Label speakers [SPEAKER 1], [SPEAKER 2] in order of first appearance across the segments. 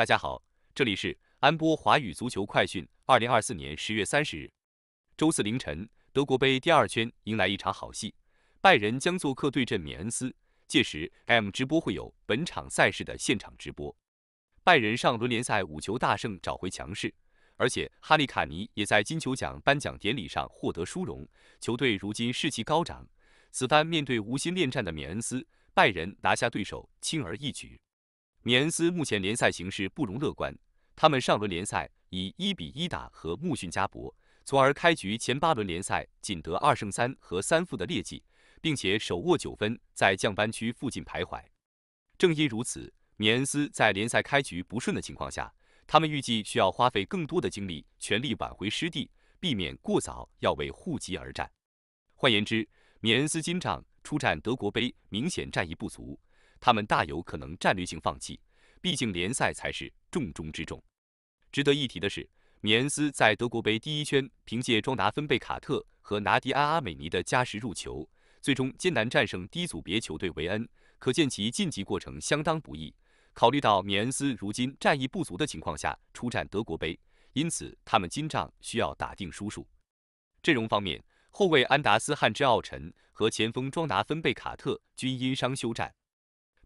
[SPEAKER 1] 大家好，这里是安波华语足球快讯。二零二四年十月三十日，周四凌晨，德国杯第二圈迎来一场好戏，拜仁将做客对阵缅恩斯。届时，M 直播会有本场赛事的现场直播。拜仁上轮联赛五球大胜，找回强势，而且哈利卡尼也在金球奖颁奖典礼上获得殊荣，球队如今士气高涨。此番面对无心恋战的缅恩斯，拜仁拿下对手轻而易举。米恩斯目前联赛形势不容乐观，他们上轮联赛以一比一打和穆逊加博，从而开局前八轮联赛仅得二胜三和三负的劣迹，并且手握九分在降班区附近徘徊。正因如此，米恩斯在联赛开局不顺的情况下，他们预计需要花费更多的精力，全力挽回失地，避免过早要为护级而战。换言之，米恩斯今仗出战德国杯明显战意不足。他们大有可能战略性放弃，毕竟联赛才是重中之重。值得一提的是，米恩斯在德国杯第一圈凭借庄达芬贝卡特和拿迪安阿美尼的加时入球，最终艰难战胜低组别球队维恩，可见其晋级过程相当不易。考虑到米恩斯如今战意不足的情况下出战德国杯，因此他们今仗需要打定输数。阵容方面，后卫安达斯汉之奥臣和前锋庄达芬贝卡特均因伤休战。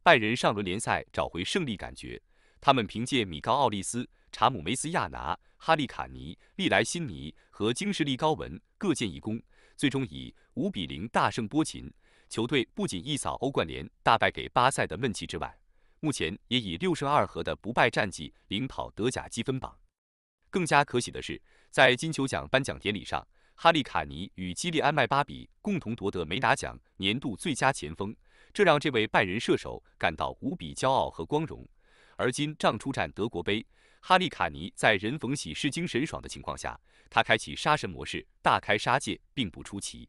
[SPEAKER 1] 拜仁上轮联赛找回胜利感觉，他们凭借米高·奥利斯、查姆·梅斯亚拿、哈利卡尼、利莱辛尼和京士利高文各建一功，最终以五比零大胜波琴。球队不仅一扫欧冠联大败给巴塞的闷气之外，目前也以六胜二和的不败战绩领跑德甲积分榜。更加可喜的是，在金球奖颁奖典礼上，哈利卡尼与基利安·麦巴比共同夺得梅拿奖年度最佳前锋。这让这位拜仁射手感到无比骄傲和光荣。而今仗出战德国杯，哈利卡尼在人逢喜事精神爽的情况下，他开启杀神模式，大开杀戒，并不出奇。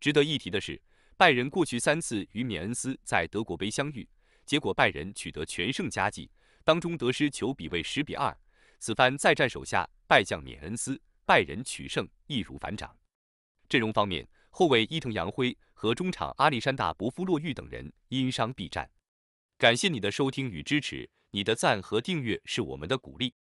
[SPEAKER 1] 值得一提的是，拜仁过去三次与缅恩斯在德国杯相遇，结果拜仁取得全胜佳绩，当中得失球比为十比二。此番再战手下败将缅恩斯，拜仁取胜易如反掌。阵容方面。后卫伊藤洋辉和中场阿历山大·伯夫洛玉等人因伤避战。感谢你的收听与支持，你的赞和订阅是我们的鼓励。